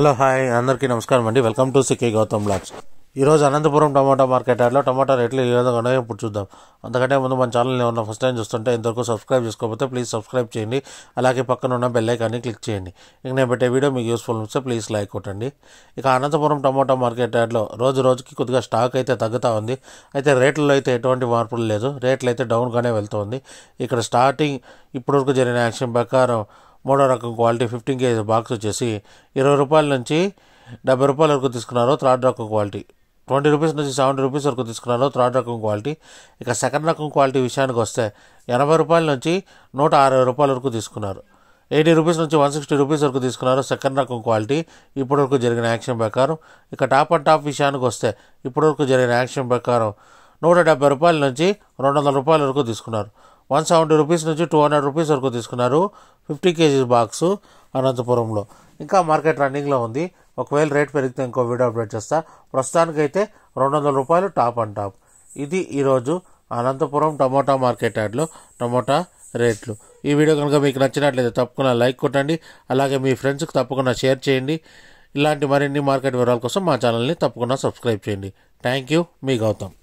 hello hi అందరికీ నమస్కారం అండి welcome to CK Gautam blogs ఈరోజు అనంతపురం టమాటా మార్కెట్ యార్డ్లో టమాటా రేట్లు ఈ విధంగా ఉన్నాయో ఇప్పుడు చూద్దాం అంతకంటే ముందు మన ఛానల్ని ఏమన్నా ఫస్ట్ టైం చూస్తుంటే ఇంతవరకు సబ్స్క్రైబ్ చేసుకోకపోతే ప్లీజ్ సబ్స్క్రైబ్ చేయండి అలాగే పక్కన ఉన్న బెల్లైకాన్ని క్లిక్ చేయండి ఇక నేను పెట్టే వీడియో మీకు యూస్ఫుల్ ఉంటే ప్లీజ్ లైక్ కొట్టండి ఇక అనంతపురం టమాటా మార్కెట్ యార్డ్లో రోజు రోజుకి కొద్దిగా స్టాక్ అయితే తగ్గుతూ ఉంది అయితే రేట్లలో అయితే ఎటువంటి మార్పులు లేదు రేట్లు అయితే డౌన్గానే వెళ్తుంది ఇక్కడ స్టార్టింగ్ ఇప్పటివరకు జరిగిన యాక్షన్ ప్రకారం మూడో రకం క్వాలిటీ ఫిఫ్టీన్ కేజీ బాక్స్ వచ్చేసి ఇరవై రూపాయల నుంచి డెబ్బై రూపాయల వరకు తీసుకున్నారు థర్డ్ రకం క్వాలిటీ ట్వంటీ రూపీస్ నుంచి సెవెంటీ రూపీస్ వరకు తీసుకున్నారు థర్డ్ రకం క్వాలిటీ ఇక సెకండ్ రకం క్వాలిటీ విషయానికి వస్తే ఎనభై రూపాయల నుంచి నూట అరవై రూపాయల వరకు తీసుకున్నారు ఎయిటీ రూపీస్ నుంచి వన్ సిక్స్టీ రూపీస్ వరకు తీసుకున్నారు సెకండ్ రకం క్వాలిటీ ఇప్పటివరకు జరిగిన యాక్షన్ ప్రకారం ఇక టాప్ అండ్ టాప్ విషయానికి వస్తే ఇప్పటివరకు జరిగిన యాక్షన్ ప్రకారం నూట డెబ్బై రూపాయల నుంచి రెండు వందల రూపాయల వరకు తీసుకున్నారు వన్ సెవెంటీ రూపీస్ నుంచి టూ హండ్రెడ్ రూపీస్ వరకు తీసుకున్నారు ఫిఫ్టీ కేజీస్ బాక్స్ అనంతపురంలో ఇంకా మార్కెట్ రన్నింగ్లో ఉంది ఒకవేళ రేట్ పెరిగితే ఇంకో వీడియో అప్డేట్ చేస్తా ప్రస్తుతానికైతే రెండు వందల రూపాయలు టాప్ అండ్ టాప్ ఇది ఈరోజు అనంతపురం టమోటా మార్కెట్ యార్డ్లో టమోటా రేట్లు ఈ వీడియో కనుక మీకు నచ్చినట్లయితే తప్పకుండా లైక్ కొట్టండి అలాగే మీ ఫ్రెండ్స్కి తప్పకుండా షేర్ చేయండి ఇలాంటి మరిన్ని మార్కెట్ వివరాల కోసం మా ఛానల్ని తప్పకుండా సబ్స్క్రైబ్ చేయండి థ్యాంక్ యూ మీ గౌతమ్